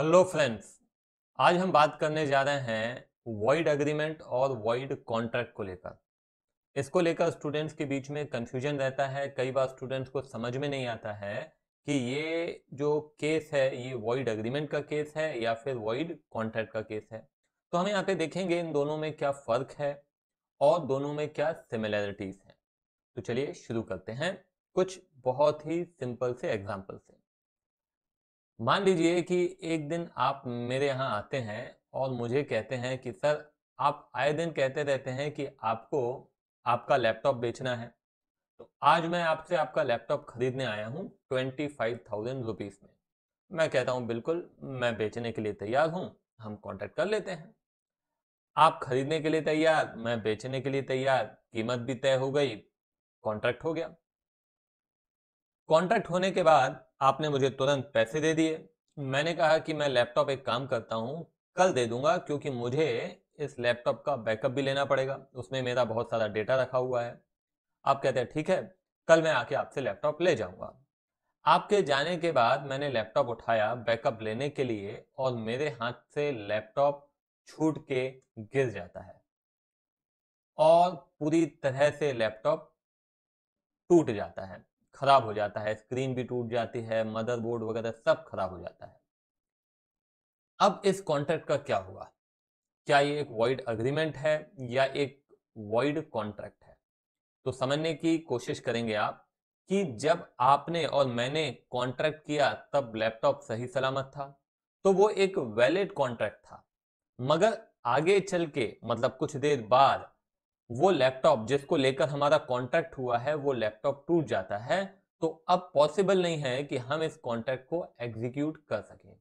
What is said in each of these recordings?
Hello friends आज हम बात करने जा रहे हैं वॉइड एग्रीमेंट और वॉइड कॉन्ट्रैक्ट को लेकर इसको लेकर स्टूडेंट्स के बीच में कंफ्यूजन रहता है कई बार स्टूडेंट्स को समझ में नहीं आता है कि ये जो केस है ये वॉइड एग्रीमेंट का केस है या फिर वॉइड कॉन्ट्रैक्ट का केस है तो हम यहाँ पे देखेंगे इन दोनों में क्या फ़र्क है और दोनों में क्या सिमिलैरिटीज़ हैं तो चलिए शुरू करते हैं कुछ बहुत ही सिंपल से एग्जाम्पल से मान लीजिए कि एक दिन आप मेरे यहाँ आते हैं और मुझे कहते हैं कि सर आप आए दिन कहते रहते हैं कि आपको आपका लैपटॉप बेचना है तो आज मैं आपसे आपका लैपटॉप खरीदने आया हूँ ट्वेंटी फाइव थाउजेंड रुपीज़ में मैं कहता हूँ बिल्कुल मैं बेचने के लिए तैयार हूँ हम कॉन्टेक्ट कर लेते हैं आप खरीदने के लिए तैयार मैं बेचने के लिए तैयार कीमत भी तय हो गई कॉन्ट्रैक्ट हो गया कॉन्ट्रैक्ट होने के बाद आपने मुझे तुरंत पैसे दे दिए मैंने कहा कि मैं लैपटॉप एक काम करता हूँ कल दे दूंगा क्योंकि मुझे इस लैपटॉप का बैकअप भी लेना पड़ेगा उसमें मेरा बहुत सारा डेटा रखा हुआ है आप कहते हैं ठीक है कल मैं आके आपसे लैपटॉप ले जाऊंगा आपके जाने के बाद मैंने लैपटॉप उठाया बैकअप लेने के लिए और मेरे हाथ से लैपटॉप छूट के गिर जाता है और पूरी तरह से लैपटॉप टूट जाता है खराब हो जाता है स्क्रीन भी टूट जाती है मदरबोर्ड वगैरह सब खराब हो जाता है अब इस कॉन्ट्रैक्ट का क्या हुआ क्या ये एक वॉइड अग्रीमेंट है या एक वॉइड कॉन्ट्रैक्ट है तो समझने की कोशिश करेंगे आप कि जब आपने और मैंने कॉन्ट्रैक्ट किया तब लैपटॉप सही सलामत था तो वो एक वैलिड कॉन्ट्रैक्ट था मगर आगे चल के मतलब कुछ देर बाद वो लैपटॉप जिसको लेकर हमारा कॉन्ट्रैक्ट हुआ है वो लैपटॉप टूट जाता है तो अब पॉसिबल नहीं है कि हम इस कॉन्ट्रैक्ट को एग्जीक्यूट कर सकें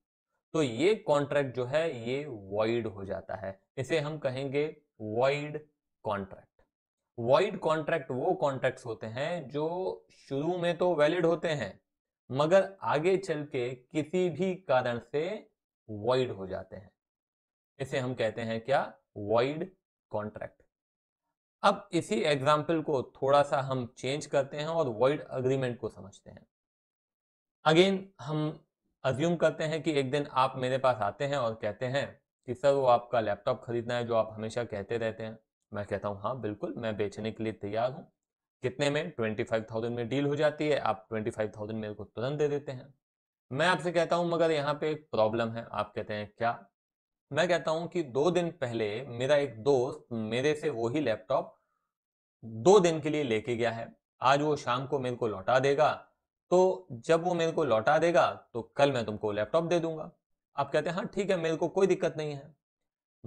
तो ये कॉन्ट्रैक्ट जो है ये वॉइड हो जाता है इसे हम कहेंगे वॉइड कॉन्ट्रैक्ट वॉइड कॉन्ट्रैक्ट वो कॉन्ट्रैक्ट होते हैं जो शुरू में तो वैलिड होते हैं मगर आगे चल के किसी भी कारण से वॉइड हो जाते हैं इसे हम कहते हैं क्या वॉइड कॉन्ट्रैक्ट अब इसी एग्जाम्पल को थोड़ा सा हम चेंज करते हैं और वर्ल्ड अग्रीमेंट को समझते हैं अगेन हम अज्यूम करते हैं कि एक दिन आप मेरे पास आते हैं और कहते हैं कि सर वो आपका लैपटॉप खरीदना है जो आप हमेशा कहते रहते हैं मैं कहता हूँ हाँ बिल्कुल मैं बेचने के लिए तैयार हूँ कितने में ट्वेंटी फाइव थाउजेंड में डील हो जाती है आप ट्वेंटी फाइव थाउजेंड मेरे को तुरंत दे देते हैं मैं आपसे कहता हूँ मगर यहाँ पे एक प्रॉब्लम है आप कहते हैं क्या मैं कहता हूं कि दो दिन पहले मेरा एक दोस्त मेरे से वही लैपटॉप दो दिन के लिए लेके गया है आज वो शाम को मेरे को लौटा देगा तो जब वो मेरे को लौटा देगा तो कल मैं तुमको लैपटॉप दे दूंगा आप कहते हैं हाँ ठीक है मेरे को कोई दिक्कत नहीं है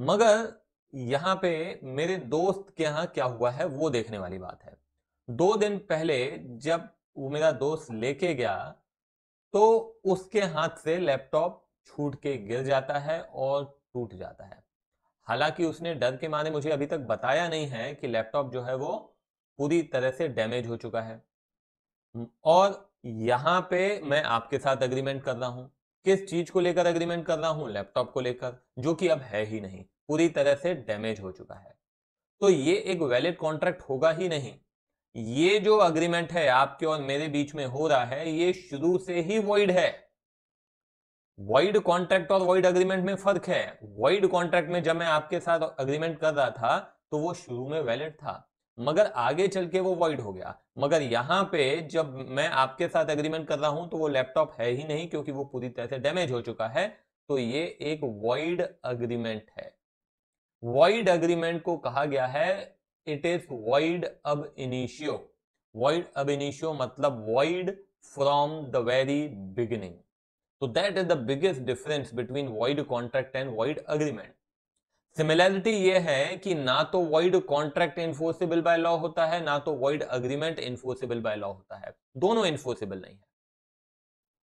मगर यहाँ पे मेरे दोस्त के यहाँ क्या हुआ है वो देखने वाली बात है दो दिन पहले जब वो मेरा दोस्त लेके गया तो उसके हाथ से लैपटॉप छूट के गिर जाता है और टूट जाता है हालांकि उसने डर के माने मुझे अभी तक बताया नहीं है कि लैपटॉप जो है वो पूरी तरह से डैमेज हो चुका है और यहां पे मैं आपके साथ एग्रीमेंट कर रहा हूं किस चीज को लेकर एग्रीमेंट कर रहा हूं लैपटॉप को लेकर जो कि अब है ही नहीं पूरी तरह से डैमेज हो चुका है तो ये एक वैलिड कॉन्ट्रैक्ट होगा ही नहीं ये जो अग्रीमेंट है आपके और मेरे बीच में हो रहा है ये शुरू से ही वॉइड है वाइड कॉन्ट्रैक्ट और वाइड अग्रीमेंट में फर्क है वाइड कॉन्ट्रैक्ट में जब मैं आपके साथ अग्रीमेंट कर रहा था तो वो शुरू में वैलिड था मगर आगे चल के वो वाइड हो गया मगर यहाँ पे जब मैं आपके साथ एग्रीमेंट कर रहा हूं तो वो लैपटॉप है ही नहीं क्योंकि वो पूरी तरह से डैमेज हो चुका है तो ये एक वाइड अग्रीमेंट है वाइड अग्रीमेंट को कहा गया है it is void ab initio void ab initio मतलब void from the very beginning So that is the biggest difference between void contract and void agreement. Similarity ये है कि ना तो void contract enforceable by law होता है ना तो void agreement enforceable by law होता है दोनों इन्फोर्सिबल नहीं है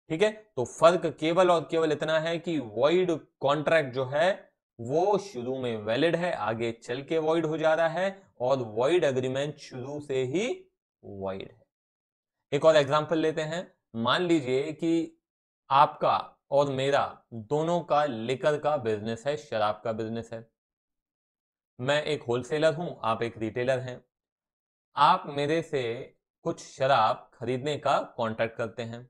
ठीक है तो फर्क केवल और केवल इतना है कि वाइड कॉन्ट्रैक्ट जो है वो शुरू में वैलिड है आगे चल के वाइड हो जा रहा है और वाइड अग्रीमेंट शुरू से ही वाइड है एक और एग्जाम्पल लेते हैं मान लीजिए कि आपका और मेरा दोनों का लेकर का बिजनेस है शराब का बिजनेस है मैं एक होलसेलर हूं आप एक रिटेलर हैं आप मेरे से कुछ शराब खरीदने का कॉन्ट्रैक्ट करते हैं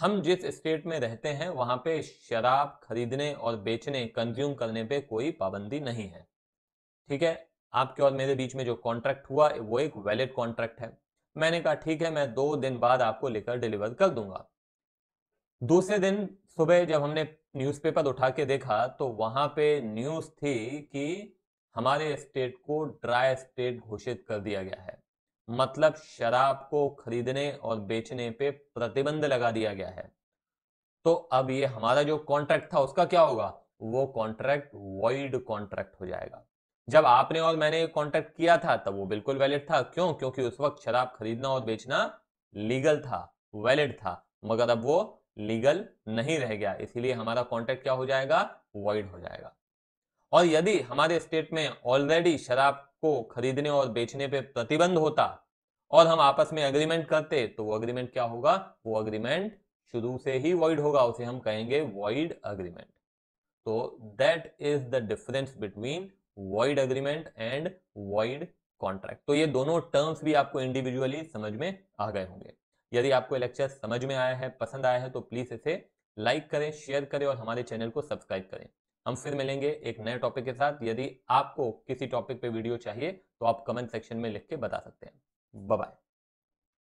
हम जिस स्टेट में रहते हैं वहां पे शराब खरीदने और बेचने कंज्यूम करने पे कोई पाबंदी नहीं है ठीक है आपके और मेरे बीच में जो कॉन्ट्रैक्ट हुआ वो एक वैलिड कॉन्ट्रैक्ट है मैंने कहा ठीक है मैं दो दिन बाद आपको लेकर डिलीवर कर दूंगा दूसरे दिन सुबह जब हमने न्यूज़पेपर उठा के देखा तो वहां पे न्यूज थी कि हमारे स्टेट को ड्राई स्टेट घोषित कर दिया गया है मतलब शराब को खरीदने और बेचने पे प्रतिबंध लगा दिया गया है तो अब ये हमारा जो कॉन्ट्रैक्ट था उसका क्या होगा वो कॉन्ट्रैक्ट वाइल्ड कॉन्ट्रैक्ट हो जाएगा जब आपने और मैंने कॉन्ट्रैक्ट किया था तब वो बिल्कुल वैलिड था क्यों क्योंकि उस वक्त शराब खरीदना और बेचना लीगल था वैलिड था मगर अब वो लीगल नहीं रह गया इसीलिए हमारा कॉन्ट्रैक्ट क्या हो जाएगा वॉइड हो जाएगा और यदि हमारे स्टेट में ऑलरेडी शराब को खरीदने और बेचने पे प्रतिबंध होता और हम आपस में अग्रीमेंट करते तो वो अग्रीमेंट क्या होगा वो अग्रीमेंट शुरू से ही वॉइड होगा उसे हम कहेंगे वॉइड अग्रीमेंट तो that is the difference between void agreement and void contract तो ये दोनों टर्म्स भी आपको इंडिविजुअली समझ में आ गए होंगे यदि आपको लेक्चर समझ में आया है पसंद आया है तो प्लीज़ इसे लाइक करें शेयर करें और हमारे चैनल को सब्सक्राइब करें हम फिर मिलेंगे एक नए टॉपिक के साथ यदि आपको किसी टॉपिक पे वीडियो चाहिए तो आप कमेंट सेक्शन में लिख के बता सकते हैं बाय